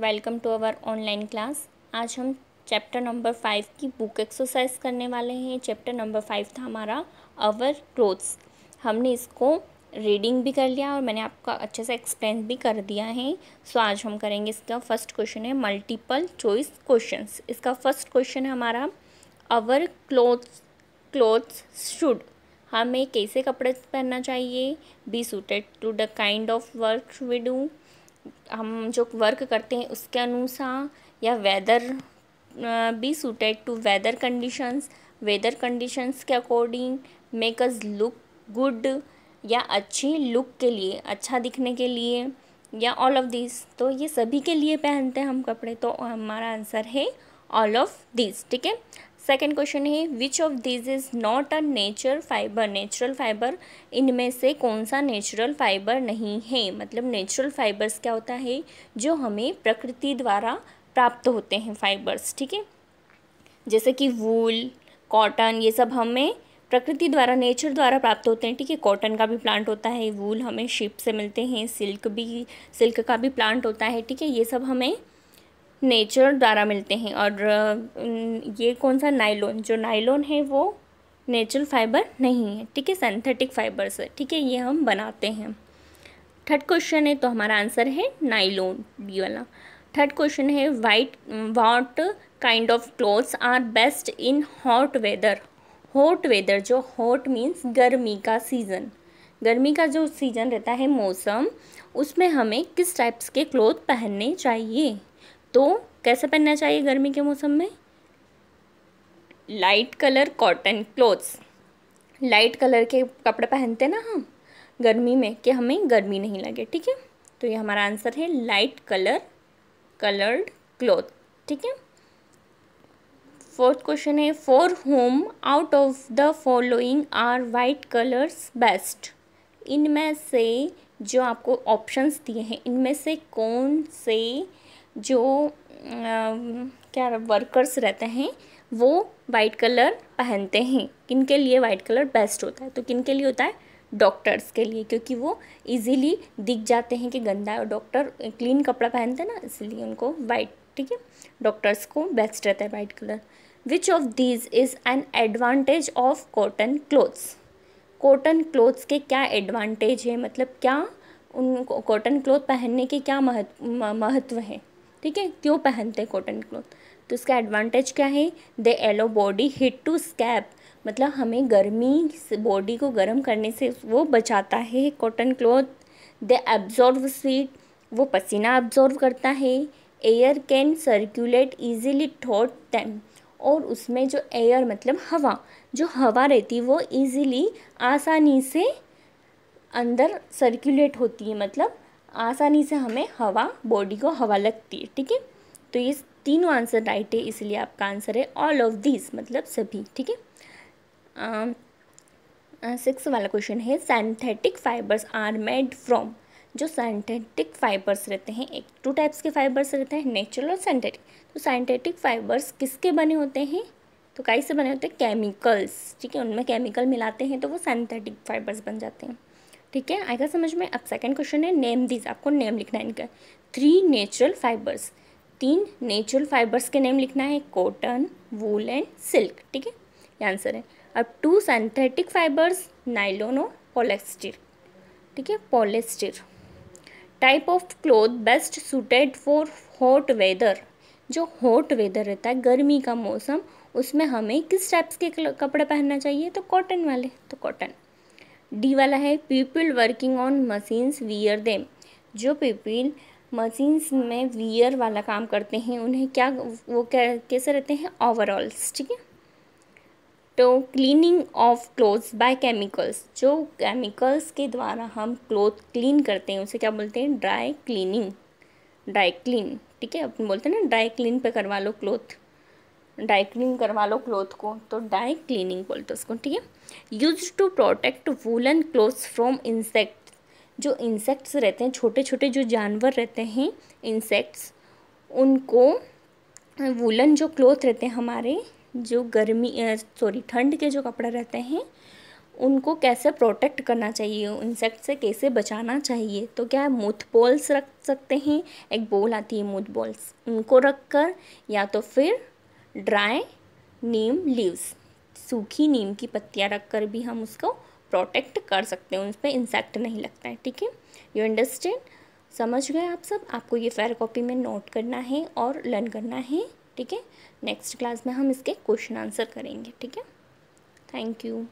welcome to our online class आज हम chapter number five की बुक एक्सरसाइज करने वाले हैं चैप्टर नंबर फाइव था हमारा अवर क्लोथ्स हमने इसको रीडिंग भी कर लिया और मैंने आपका अच्छे से एक्सप्लेन भी कर दिया है सो आज हम करेंगे इसका फर्स्ट क्वेश्चन है मल्टीपल चॉइस क्वेश्चन इसका फर्स्ट क्वेश्चन है हमारा अवर क्लोथ्स क्लोथ्स शुड हमें कैसे कपड़े पहनना चाहिए be suited to the kind of work we do हम जो वर्क करते हैं उसके अनुसार या weather be suited to weather conditions weather conditions के अकॉर्डिंग अस लुक गुड या अच्छे लुक के लिए अच्छा दिखने के लिए या ऑल ऑफ दिस तो ये सभी के लिए पहनते हैं हम कपड़े तो हमारा आंसर है ऑल ऑफ दिस ठीक है सेकेंड क्वेश्चन है which of this is not a natural fibre natural fibre इनमें से कौन सा नेचुरल फाइबर नहीं है मतलब नेचुरल फाइबर्स क्या होता है जो हमें प्रकृति द्वारा प्राप्त होते हैं फाइबर्स ठीक है जैसे कि वूल कॉटन ये सब हमें प्रकृति द्वारा नेचर द्वारा प्राप्त होते हैं ठीक है कॉटन का भी प्लांट होता है वूल हमें शिप से मिलते हैं सिल्क भी सिल्क का भी प्लांट होता है ठीक है ये सब हमें नेचर द्वारा मिलते हैं और ये कौन सा नाइलॉन जो नाइलोन है वो नेचुरल फाइबर नहीं है ठीक है सेंथेटिक फाइबर से ठीक है ये हम बनाते हैं थर्ड क्वेश्चन है तो हमारा आंसर है नाइलोन बी वाला थर्ड क्वेश्चन है white what kind of clothes are best in hot weather hot weather जो हॉट मीन्स गर्मी का सीज़न गर्मी का जो सीज़न रहता है मौसम उसमें हमें किस टाइप्स के क्लोथ पहनने चाहिए तो कैसा पहनना चाहिए गर्मी के मौसम में light colour cotton clothes light colour के कपड़े पहनते ना हम गर्मी में कि हमें गर्मी नहीं लगे ठीक है तो ये हमारा आंसर है लाइट कलर कलर्ड क्लोथ ठीक है फोर्थ क्वेश्चन है for home out of the following are white colours best इनमें से जो आपको ऑप्शंस दिए हैं इनमें से कौन से जो क्या वर्कर्स रहते हैं वो वाइट कलर पहनते हैं किन के लिए वाइट कलर बेस्ट होता है तो किन के लिए होता है डॉक्टर्स के लिए क्योंकि वो इजीली दिख जाते हैं कि गंदा है और डॉक्टर क्लीन कपड़ा पहनते हैं ना इसलिए उनको वाइट ठीक है डॉक्टर्स को बेस्ट रहता है white colour which of these is an advantage of cotton clothes cotton clothes के क्या एडवांटेज है मतलब क्या उन कॉटन क्लोथ पहनने के क्या महत्व महत्व है ठीक है क्यों पहनते हैं कॉटन क्लोथ तो इसका एडवांटेज क्या है they allow body heat to escape मतलब हमें गर्मी से बॉडी को गर्म करने से वो बचाता है cotton cloth they absorb sweat वो पसीना एब्जॉर्व करता है air can circulate easily thought time और उसमें जो एयर मतलब हवा जो हवा रहती है वो ईज़िली आसानी से अंदर सर्कुलेट होती है मतलब आसानी से हमें हवा बॉडी को हवा लगती है ठीक है तो ये तीनों आंसर राइट है इसलिए आपका आंसर है ऑल ऑफ दिस मतलब सभी ठीक है सिक्स वाला क्वेश्चन है synthetic fibres are made from जो साइंथेटिक फाइबर्स रहते हैं एक टू टाइप्स के फाइबर्स रहते हैं नेचुरल और सेंथेटिक तो साइंथेटिक फाइबर्स किसके बने होते हैं तो कई से बने होते हैं केमिकल्स ठीक है उनमें केमिकल मिलाते हैं तो वो सेंथेटिक फाइबर्स बन जाते हैं ठीक है आएगा समझ में अब सेकंड क्वेश्चन है नेम दीज आपको नेम लिखना है इनका थ्री नेचुरल फाइबर्स तीन नेचुरल फाइबर्स के नेम लिखना है कॉटन वूल एंड सिल्क ठीक है ये आंसर है अब टू सेंथेटिक फाइबर्स नाइलोन और पॉलेस्टिर ठीक है polyester type of cloth best suited for hot weather जो हॉट वेदर रहता है गर्मी का मौसम उसमें हमें किस टाइप्स के कपड़े पहनना चाहिए तो कॉटन वाले तो कॉटन डी वाला है people working on machines wear them जो पीपल मशीन्स में वियर वाला काम करते हैं उन्हें क्या वो क्या कैसे रहते हैं ओवरऑल्स ठीक है तो cleaning of clothes by chemicals जो केमिकल्स के द्वारा हम क्लोथ क्लीन करते हैं उसे क्या बोलते हैं ड्राई क्लीनिंग ड्राई क्लीन ठीक है अपन बोलते हैं ना ड्राई क्लीन पे करवा लो क्लोथ ड्राई क्लीन करवा लो क्लोथ को तो ड्राई क्लीनिंग बोलते उसको ठीक है use to protect woollen clothes from insect जो इंसेक्ट्स रहते हैं छोटे छोटे जो जानवर रहते हैं इंसेक्ट्स उनको वूलन जो क्लोथ रहते हैं हमारे जो गर्मी सॉरी ठंड के जो कपड़े रहते हैं उनको कैसे प्रोटेक्ट करना चाहिए इंसेक्ट से कैसे बचाना चाहिए तो क्या है मूथ बॉल्स रख सकते हैं एक बॉल आती है मूथ बॉल्स उनको रख कर या तो फिर ड्राई नीम लीव्स सूखी नीम की पत्तियाँ रख कर भी हम उसको प्रोटेक्ट कर सकते हैं उस पर इंसेक्ट नहीं लगता है ठीक है यू अंडरस्टैंड समझ गए आप सब आपको ये फेयर कॉपी में नोट करना है और लर्न करना है ठीक है नेक्स्ट क्लास में हम इसके क्वेश्चन आंसर करेंगे ठीक है थैंक यू